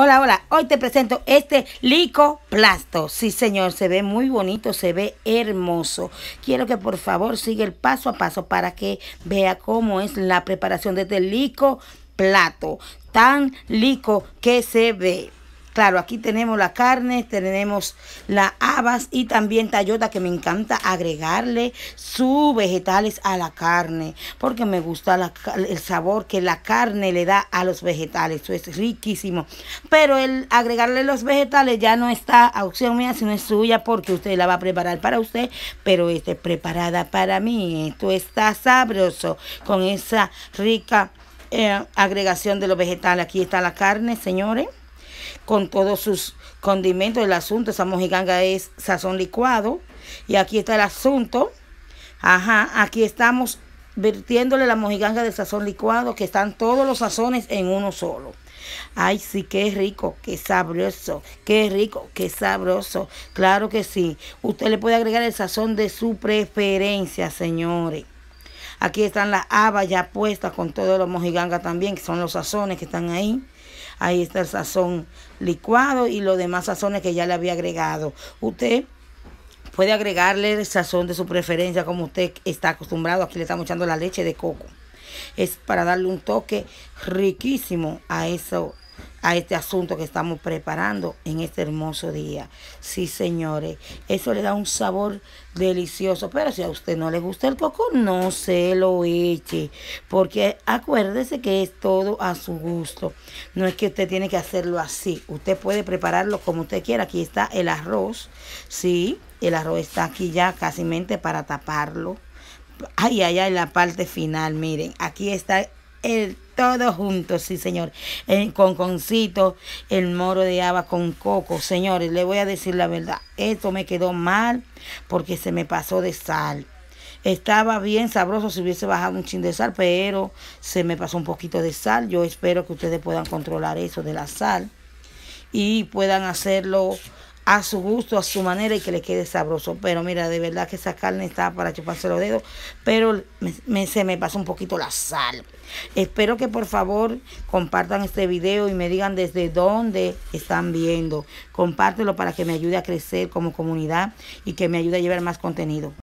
Hola, hola, hoy te presento este plato, Sí, señor, se ve muy bonito, se ve hermoso. Quiero que por favor siga el paso a paso para que vea cómo es la preparación de este lico plato, Tan lico que se ve. Claro, aquí tenemos la carne, tenemos las habas y también tallota que me encanta agregarle sus vegetales a la carne porque me gusta el sabor que la carne le da a los vegetales. Eso es riquísimo. Pero el agregarle los vegetales ya no está a opción mía, sino es suya porque usted la va a preparar para usted, pero es este, preparada para mí. Esto está sabroso con esa rica eh, agregación de los vegetales. Aquí está la carne, señores con todos sus condimentos. El asunto, esa mojiganga es sazón licuado. Y aquí está el asunto. Ajá, aquí estamos vertiéndole la mojiganga de sazón licuado, que están todos los sazones en uno solo. Ay, sí, qué rico, qué sabroso, qué rico, qué sabroso. Claro que sí. Usted le puede agregar el sazón de su preferencia, señores. Aquí están las habas ya puestas con todos los mojigangas también, que son los sazones que están ahí. Ahí está el sazón licuado y los demás sazones que ya le había agregado. Usted puede agregarle el sazón de su preferencia como usted está acostumbrado. Aquí le estamos echando la leche de coco. Es para darle un toque riquísimo a eso a este asunto que estamos preparando en este hermoso día. Sí, señores, eso le da un sabor delicioso, pero si a usted no le gusta el coco, no se lo eche, porque acuérdese que es todo a su gusto. No es que usted tiene que hacerlo así, usted puede prepararlo como usted quiera. Aquí está el arroz, sí, el arroz está aquí ya casi mente para taparlo. Ahí allá en la parte final, miren, aquí está el todos juntos, sí, Señor. El, con concito, el moro de haba, con coco. Señores, le voy a decir la verdad. Esto me quedó mal porque se me pasó de sal. Estaba bien sabroso si hubiese bajado un chin de sal, pero se me pasó un poquito de sal. Yo espero que ustedes puedan controlar eso de la sal y puedan hacerlo a su gusto, a su manera y que le quede sabroso. Pero mira, de verdad que esa carne está para chuparse los dedos, pero me, se me pasó un poquito la sal. Espero que por favor compartan este video y me digan desde dónde están viendo. Compártelo para que me ayude a crecer como comunidad y que me ayude a llevar más contenido.